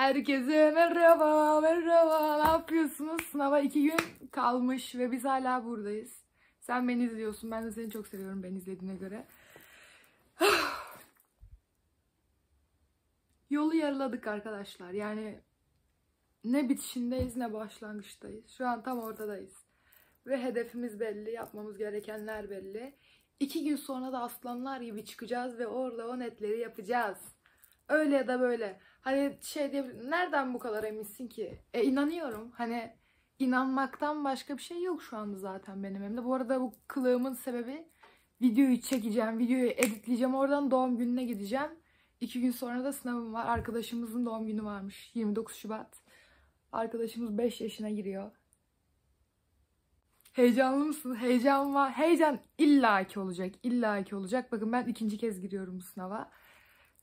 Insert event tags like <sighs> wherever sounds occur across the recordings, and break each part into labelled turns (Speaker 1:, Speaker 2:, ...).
Speaker 1: Herkese merhaba, merhaba. Ne yapıyorsunuz? Sınava iki gün kalmış ve biz hala buradayız. Sen beni izliyorsun. Ben de seni çok seviyorum beni izlediğine göre. <sighs> Yolu yarıladık arkadaşlar. Yani ne bitişindeyiz ne başlangıçtayız. Şu an tam ortadayız. Ve hedefimiz belli, yapmamız gerekenler belli. İki gün sonra da aslanlar gibi çıkacağız ve orada o netleri yapacağız. Öyle ya da böyle. Hani şey diyebilirim. Nereden bu kadar eminsin ki? E inanıyorum. Hani inanmaktan başka bir şey yok şu anda zaten benim elimde. Bu arada bu kılığımın sebebi videoyu çekeceğim, videoyu editleyeceğim. Oradan doğum gününe gideceğim. İki gün sonra da sınavım var. Arkadaşımızın doğum günü varmış. 29 Şubat. Arkadaşımız 5 yaşına giriyor. Heyecanlı mısın? Heyecan var. Heyecan illaki olacak. illaki olacak. Bakın ben ikinci kez giriyorum bu sınava.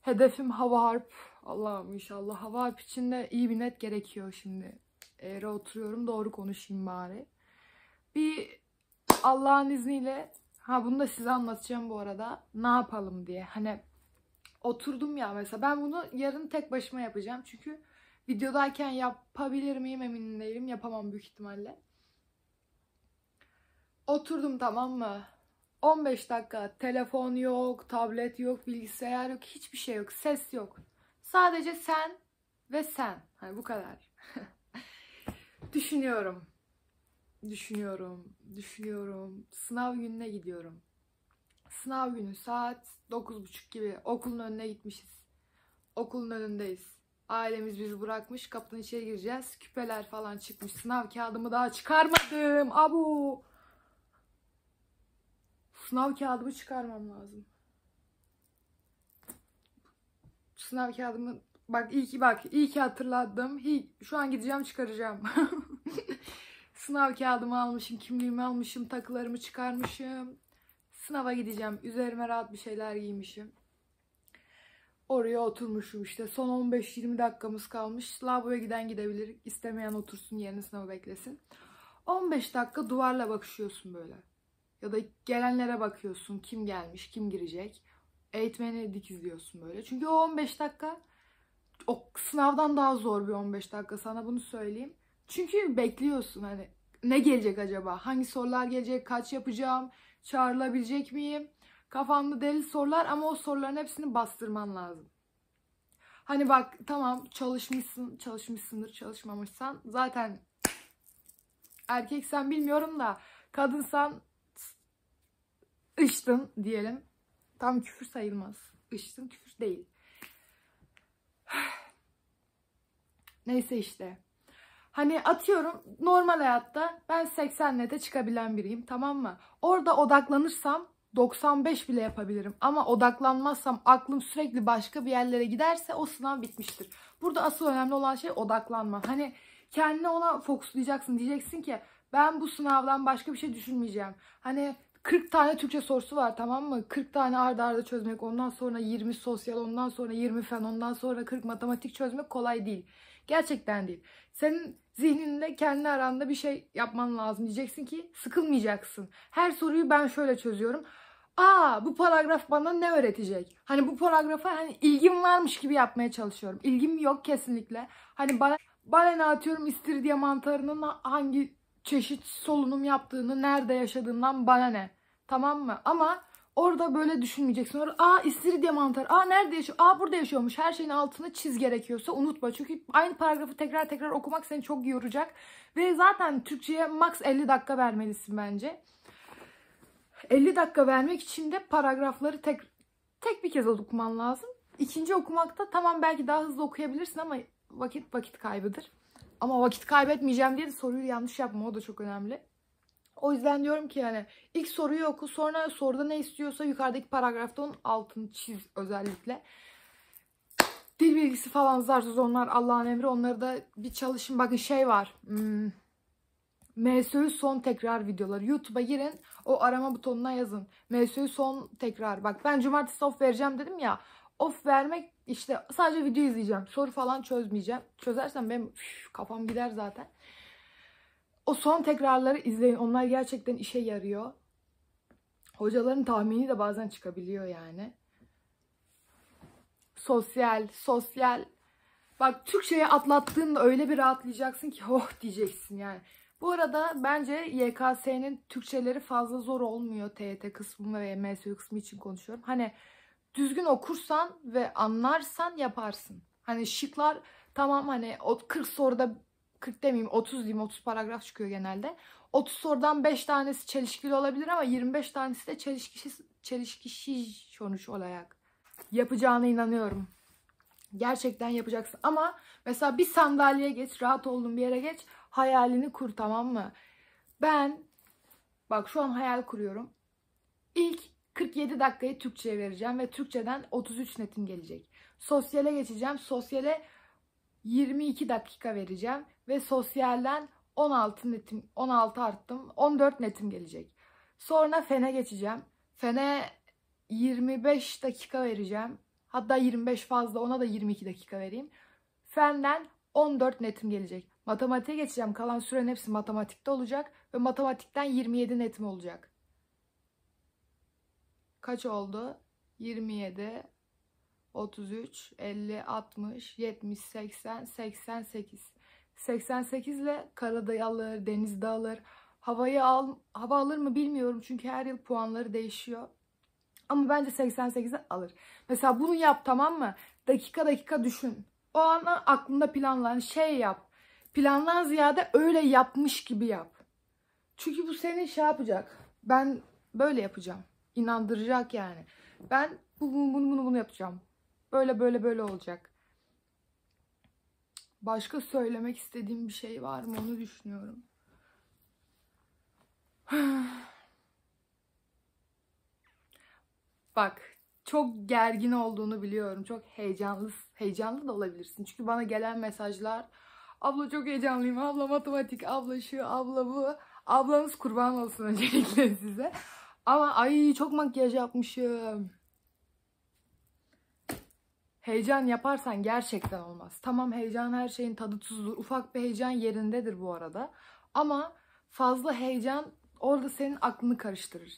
Speaker 1: Hedefim hava harp. Allah'ım inşallah. Hava harp için de iyi bir net gerekiyor şimdi. Eğer oturuyorum doğru konuşayım bari. Bir Allah'ın izniyle ha bunu da size anlatacağım bu arada. Ne yapalım diye. Hani oturdum ya mesela ben bunu yarın tek başıma yapacağım. Çünkü videodayken yapabilir miyim emin değilim. Yapamam büyük ihtimalle. Oturdum tamam mı? 15 dakika telefon yok, tablet yok, bilgisayar yok, hiçbir şey yok, ses yok. Sadece sen ve sen. Hani bu kadar. <laughs> düşünüyorum. Düşünüyorum. Düşünüyorum. Sınav gününe gidiyorum. Sınav günü saat 9.30 gibi okulun önüne gitmişiz. Okulun önündeyiz. Ailemiz bizi bırakmış. Kapının içeri gireceğiz. Küpeler falan çıkmış. Sınav kağıdımı daha çıkarmadım. Abu. Sınav kağıdımı çıkarmam lazım. Sınav kağıdımı bak iyi ki bak iyi ki hatırladım. İyi, şu an gideceğim çıkaracağım. <laughs> Sınav kağıdımı almışım, kimliğimi almışım, takılarımı çıkarmışım. Sınava gideceğim. Üzerime rahat bir şeyler giymişim. Oraya oturmuşum işte. Son 15-20 dakikamız kalmış. Lavaboya giden gidebilir. İstemeyen otursun yerine sınavı beklesin. 15 dakika duvarla bakışıyorsun böyle. Ya da gelenlere bakıyorsun. Kim gelmiş, kim girecek. Eğitmeni dikizliyorsun böyle. Çünkü o 15 dakika o sınavdan daha zor bir 15 dakika sana bunu söyleyeyim. Çünkü bekliyorsun hani ne gelecek acaba? Hangi sorular gelecek? Kaç yapacağım? Çağrılabilecek miyim? kafanda deli sorular ama o soruların hepsini bastırman lazım. Hani bak tamam çalışmışsın, çalışmışsındır, çalışmamışsan zaten erkeksen bilmiyorum da kadınsan Iştım diyelim. Tam küfür sayılmaz. Iştım küfür değil. <sighs> Neyse işte. Hani atıyorum normal hayatta ben 80 nete çıkabilen biriyim tamam mı? Orada odaklanırsam 95 bile yapabilirim. Ama odaklanmazsam aklım sürekli başka bir yerlere giderse o sınav bitmiştir. Burada asıl önemli olan şey odaklanma. Hani kendine ona fokuslayacaksın. Diyeceksin ki ben bu sınavdan başka bir şey düşünmeyeceğim. Hani 40 tane Türkçe sorusu var tamam mı? 40 tane arda arda çözmek, ondan sonra 20 sosyal, ondan sonra 20 fen, ondan sonra 40 matematik çözmek kolay değil. Gerçekten değil. Senin zihninde kendi aranda bir şey yapman lazım. Diyeceksin ki sıkılmayacaksın. Her soruyu ben şöyle çözüyorum. Aa bu paragraf bana ne öğretecek? Hani bu paragrafa hani ilgim varmış gibi yapmaya çalışıyorum. İlgim yok kesinlikle. Hani bana balena atıyorum istiridye mantarının hangi çeşit solunum yaptığını, nerede yaşadığından bana ne. Tamam mı? Ama orada böyle düşünmeyeceksin. Orada, aa istiridye mantar, aa nerede yaşıyor, aa burada yaşıyormuş. Her şeyin altını çiz gerekiyorsa unutma. Çünkü aynı paragrafı tekrar tekrar okumak seni çok yoracak. Ve zaten Türkçe'ye max 50 dakika vermelisin bence. 50 dakika vermek için de paragrafları tek, tek bir kez okuman lazım. İkinci okumakta tamam belki daha hızlı okuyabilirsin ama vakit vakit kaybıdır. Ama vakit kaybetmeyeceğim diye de soruyu yanlış yapma o da çok önemli. O yüzden diyorum ki yani ilk soruyu oku sonra soruda ne istiyorsa yukarıdaki paragrafta onun altını çiz özellikle. Dil bilgisi falan zarsız onlar Allah'ın emri onları da bir çalışın. Bakın şey var. Hmm, MSÖ son tekrar videoları. YouTube'a girin o arama butonuna yazın. MSÖ son tekrar. Bak ben cumartesi off vereceğim dedim ya. Of vermek işte sadece video izleyeceğim. Soru falan çözmeyeceğim. Çözersem benim üf, kafam gider zaten. O son tekrarları izleyin. Onlar gerçekten işe yarıyor. Hocaların tahmini de bazen çıkabiliyor yani. Sosyal, sosyal. Bak Türkçe'ye atlattığında öyle bir rahatlayacaksın ki oh diyeceksin yani. Bu arada bence YKS'nin Türkçeleri fazla zor olmuyor TYT kısmı ve MSU kısmı için konuşuyorum. Hani düzgün okursan ve anlarsan yaparsın. Hani şıklar tamam hani 40 soruda 40 demeyeyim 30 diyeyim 30 paragraf çıkıyor genelde. 30 sorudan 5 tanesi çelişkili olabilir ama 25 tanesi de çelişkisiz, çelişkisiz sonuç olarak yapacağına inanıyorum. Gerçekten yapacaksın ama mesela bir sandalyeye geç, rahat olduğun bir yere geç, hayalini kur tamam mı? Ben bak şu an hayal kuruyorum. İlk 47 dakikayı Türkçe'ye vereceğim ve Türkçeden 33 netim gelecek. Sosyale geçeceğim. Sosyale 22 dakika vereceğim ve sosyalden 16 netim 16 arttım. 14 netim gelecek. Sonra fene geçeceğim. Fene 25 dakika vereceğim. Hatta 25 fazla ona da 22 dakika vereyim. Fenden 14 netim gelecek. Matematiğe geçeceğim. Kalan süren hepsi matematikte olacak ve matematikten 27 netim olacak kaç oldu? 27, 33, 50, 60, 70, 80, 88. 88 ile karadayı alır, denizde alır. Havayı al, hava alır mı bilmiyorum çünkü her yıl puanları değişiyor. Ama bence 88'e alır. Mesela bunu yap tamam mı? Dakika dakika düşün. O an aklında planlan şey yap. Planlan ziyade öyle yapmış gibi yap. Çünkü bu seni şey yapacak. Ben böyle yapacağım inandıracak yani. Ben bunu bunu bunu, bunu yapacağım. Böyle böyle böyle olacak. Başka söylemek istediğim bir şey var mı onu düşünüyorum. <sighs> Bak çok gergin olduğunu biliyorum. Çok heyecanlı, heyecanlı da olabilirsin. Çünkü bana gelen mesajlar abla çok heyecanlıyım, abla matematik, abla şu, abla bu. Ablanız kurban olsun öncelikle size. Ama ay çok makyaj yapmışım. Heyecan yaparsan gerçekten olmaz. Tamam heyecan her şeyin tadı tuzudur. Ufak bir heyecan yerindedir bu arada. Ama fazla heyecan orada senin aklını karıştırır.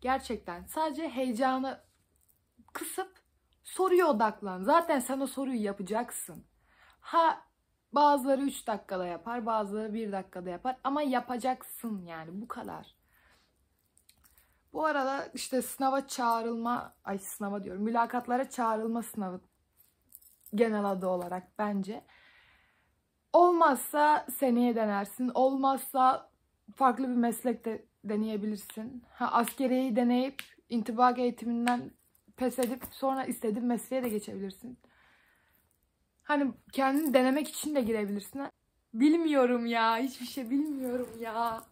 Speaker 1: Gerçekten sadece heyecanı kısıp soruya odaklan. Zaten sen o soruyu yapacaksın. Ha bazıları 3 dakikada yapar, bazıları 1 dakikada yapar ama yapacaksın yani bu kadar. Bu arada işte sınava çağrılma, ay sınava diyorum, mülakatlara çağrılma sınavı genel adı olarak bence. Olmazsa seneye denersin, olmazsa farklı bir meslek de deneyebilirsin. Ha, askeriyeyi deneyip intibak eğitiminden pes edip sonra istediğin mesleğe de geçebilirsin. Hani kendini denemek için de girebilirsin. Bilmiyorum ya, hiçbir şey bilmiyorum ya.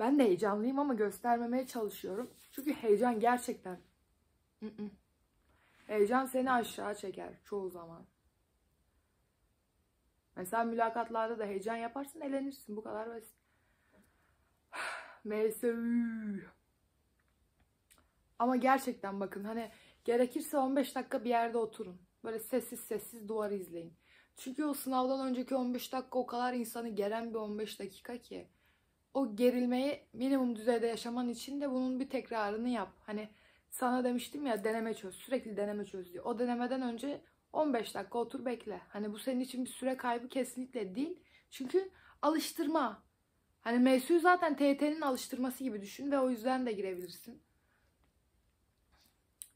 Speaker 1: Ben de heyecanlıyım ama göstermemeye çalışıyorum. Çünkü heyecan gerçekten... heyecan seni aşağı çeker çoğu zaman. Mesela mülakatlarda da heyecan yaparsın elenirsin. Bu kadar basit. MSÜ. <sighs> Ama gerçekten bakın hani gerekirse 15 dakika bir yerde oturun. Böyle sessiz sessiz duvarı izleyin. Çünkü o sınavdan önceki 15 dakika o kadar insanı geren bir 15 dakika ki o gerilmeyi minimum düzeyde yaşaman için de bunun bir tekrarını yap. Hani sana demiştim ya deneme çöz. Sürekli deneme çöz diyor. O denemeden önce 15 dakika otur bekle. Hani bu senin için bir süre kaybı kesinlikle değil. Çünkü alıştırma. Hani mevzuyu zaten TT'nin alıştırması gibi düşün ve o yüzden de girebilirsin.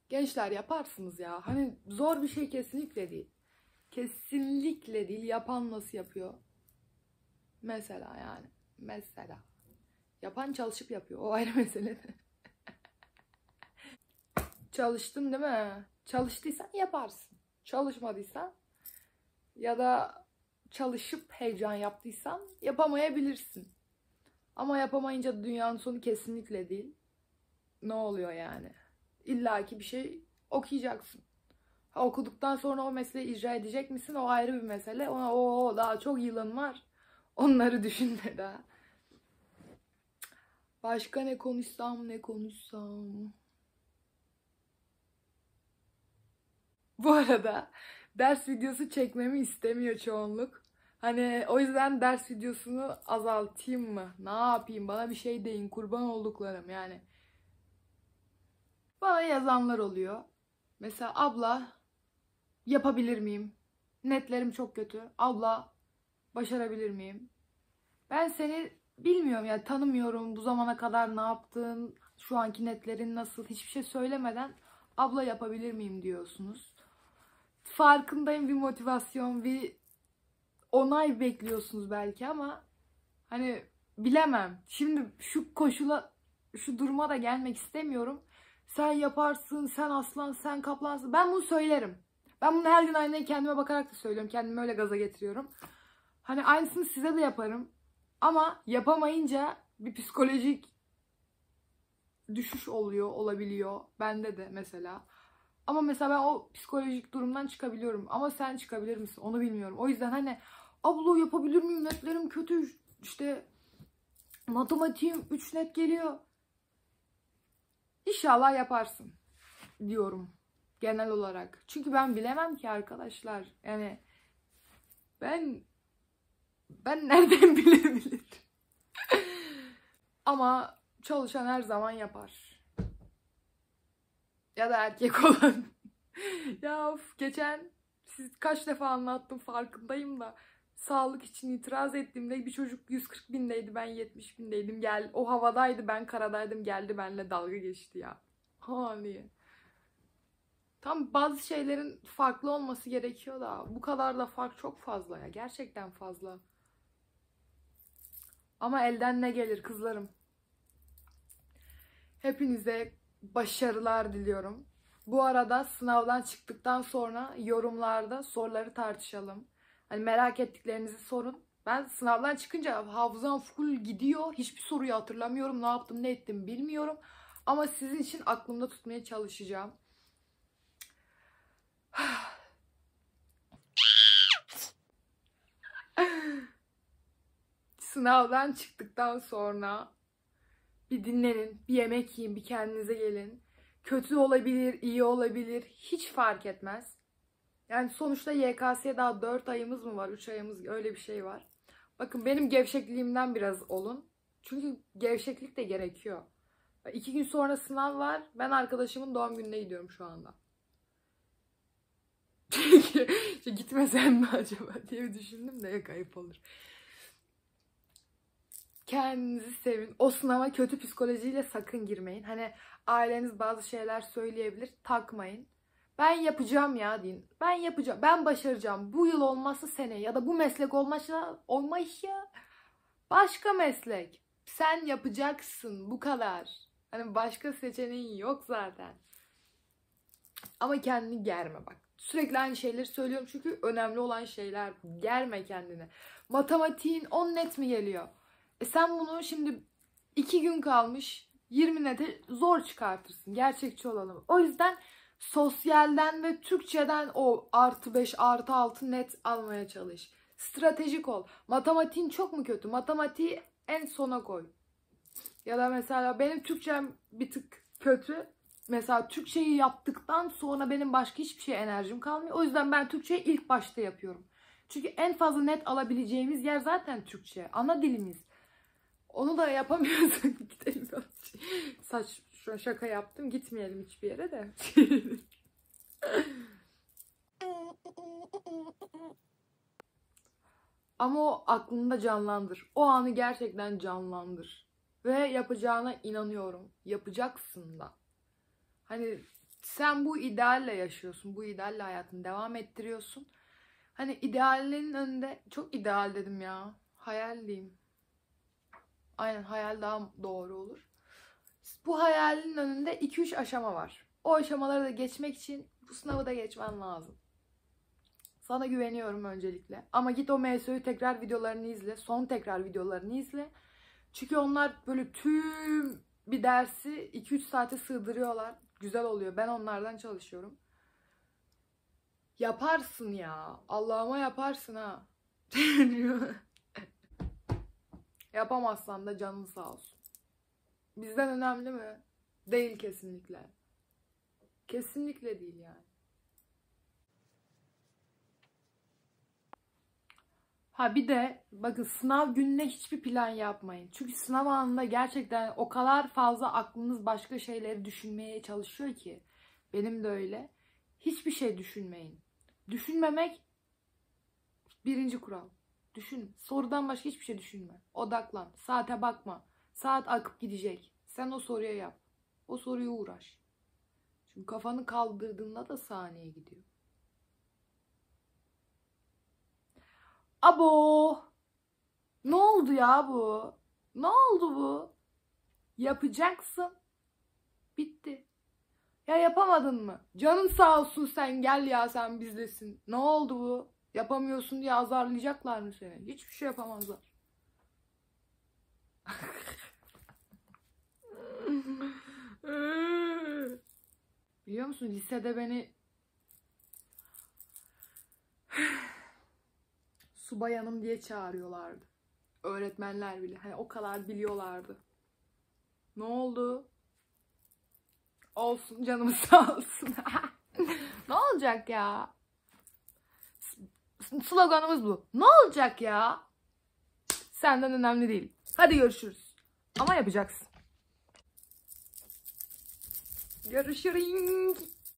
Speaker 1: Gençler yaparsınız ya. Hani zor bir şey kesinlikle değil. Kesinlikle değil. Yapan nasıl yapıyor? Mesela yani. Mesela. Yapan çalışıp yapıyor. O ayrı <laughs> mesele de. Çalıştın değil mi? Çalıştıysan yaparsın. Çalışmadıysan ya da çalışıp heyecan yaptıysan yapamayabilirsin. Ama yapamayınca dünyanın sonu kesinlikle değil. Ne oluyor yani? İlla ki bir şey okuyacaksın. Ha, okuduktan sonra o mesleği icra edecek misin? O ayrı bir mesele. Ona o daha çok yılın var. Onları <laughs> düşünme daha. Başka ne konuşsam ne konuşsam. Bu arada ders videosu çekmemi istemiyor çoğunluk. Hani o yüzden ders videosunu azaltayım mı? Ne yapayım? Bana bir şey deyin. Kurban olduklarım yani. Bana yazanlar oluyor. Mesela abla yapabilir miyim? Netlerim çok kötü. Abla başarabilir miyim? Ben seni bilmiyorum ya tanımıyorum bu zamana kadar ne yaptın, şu anki netlerin nasıl hiçbir şey söylemeden abla yapabilir miyim diyorsunuz. Farkındayım bir motivasyon, bir onay bekliyorsunuz belki ama hani bilemem. Şimdi şu koşula, şu duruma da gelmek istemiyorum. Sen yaparsın, sen aslan, sen kaplansın. Ben bunu söylerim. Ben bunu her gün aynaya kendime bakarak da söylüyorum. Kendimi öyle gaza getiriyorum. Hani aynısını size de yaparım. Ama yapamayınca bir psikolojik düşüş oluyor, olabiliyor. Bende de mesela. Ama mesela ben o psikolojik durumdan çıkabiliyorum. Ama sen çıkabilir misin? Onu bilmiyorum. O yüzden hani ablo yapabilir miyim? Netlerim kötü. İşte matematiğim 3 net geliyor. İnşallah yaparsın diyorum genel olarak. Çünkü ben bilemem ki arkadaşlar. Yani ben ben nereden <laughs> bilebilirim? Ama çalışan her zaman yapar. Ya da erkek <laughs> olan. ya of geçen siz kaç defa anlattım farkındayım da sağlık için itiraz ettiğimde bir çocuk 140 bindeydi ben 70 bindeydim gel o havadaydı ben karadaydım geldi benle dalga geçti ya. Hani Tam bazı şeylerin farklı olması gerekiyor da bu kadar da fark çok fazla ya gerçekten fazla. Ama elden ne gelir kızlarım? Hepinize başarılar diliyorum. Bu arada sınavdan çıktıktan sonra yorumlarda soruları tartışalım. Hani merak ettiklerinizi sorun. Ben sınavdan çıkınca hafızam full gidiyor. Hiçbir soruyu hatırlamıyorum. Ne yaptım ne ettim bilmiyorum. Ama sizin için aklımda tutmaya çalışacağım. sınavdan çıktıktan sonra bir dinlenin, bir yemek yiyin, bir kendinize gelin. Kötü olabilir, iyi olabilir, hiç fark etmez. Yani sonuçta YKS'ye daha 4 ayımız mı var, 3 ayımız öyle bir şey var. Bakın benim gevşekliğimden biraz olun. Çünkü gevşeklik de gerekiyor. İki gün sonra sınav var. Ben arkadaşımın doğum gününe gidiyorum şu anda. <laughs> Çünkü gitmesem mi acaba diye düşündüm de yok ayıp olur kendinizi sevin. O sınava kötü psikolojiyle sakın girmeyin. Hani aileniz bazı şeyler söyleyebilir. Takmayın. Ben yapacağım ya deyin. Ben yapacağım. Ben başaracağım. Bu yıl olmazsa seneye ya da bu meslek olmazsa olmaz ya. Başka meslek. Sen yapacaksın bu kadar. Hani başka seçeneğin yok zaten. Ama kendini germe bak. Sürekli aynı şeyleri söylüyorum çünkü önemli olan şeyler Germe kendini. Matematiğin 10 net mi geliyor? E sen bunu şimdi iki gün kalmış 20 nete zor çıkartırsın. Gerçekçi olalım. O yüzden sosyalden ve Türkçeden o artı 5 artı 6 net almaya çalış. Stratejik ol. Matematiğin çok mu kötü? Matematiği en sona koy. Ya da mesela benim Türkçem bir tık kötü. Mesela Türkçeyi yaptıktan sonra benim başka hiçbir şey enerjim kalmıyor. O yüzden ben Türkçeyi ilk başta yapıyorum. Çünkü en fazla net alabileceğimiz yer zaten Türkçe. Ana dilimiz. Onu da yapamıyoruz. <laughs> Gidelim Saç şu an şaka yaptım. Gitmeyelim hiçbir yere de. <laughs> Ama o aklında canlandır. O anı gerçekten canlandır. Ve yapacağına inanıyorum. Yapacaksın da. Hani sen bu idealle yaşıyorsun. Bu idealle hayatını devam ettiriyorsun. Hani ideallerin önünde çok ideal dedim ya. Hayalliyim. Aynen hayal daha doğru olur. Bu hayalin önünde 2-3 aşama var. O aşamaları da geçmek için bu sınavı da geçmen lazım. Sana güveniyorum öncelikle. Ama git o MSÖ'yü tekrar videolarını izle. Son tekrar videolarını izle. Çünkü onlar böyle tüm bir dersi 2-3 saate sığdırıyorlar. Güzel oluyor. Ben onlardan çalışıyorum. Yaparsın ya. Allah'ıma yaparsın ha. <laughs> Yapamazsan da canın sağ olsun. Bizden önemli mi? Değil kesinlikle. Kesinlikle değil yani. Ha bir de bakın sınav gününe hiçbir plan yapmayın. Çünkü sınav anında gerçekten o kadar fazla aklınız başka şeyleri düşünmeye çalışıyor ki. Benim de öyle. Hiçbir şey düşünmeyin. Düşünmemek birinci kural. Düşün. Sorudan başka hiçbir şey düşünme. Odaklan. Saate bakma. Saat akıp gidecek. Sen o soruya yap. O soruya uğraş. Çünkü kafanı kaldırdığında da saniye gidiyor. Abo! Ne oldu ya bu? Ne oldu bu? Yapacaksın. Bitti. Ya yapamadın mı? Canın sağ olsun sen gel ya sen bizdesin. Ne oldu bu? Yapamıyorsun diye azarlayacaklar mı seni? Hiçbir şey yapamazlar. Biliyor musun lisede beni subayanım diye çağırıyorlardı. Öğretmenler bile. Hani o kadar biliyorlardı. Ne oldu? Olsun canım sağ olsun. <laughs> ne olacak ya? sloganımız bu. Ne olacak ya? Senden önemli değil. Hadi görüşürüz. Ama yapacaksın. Görüşürüz.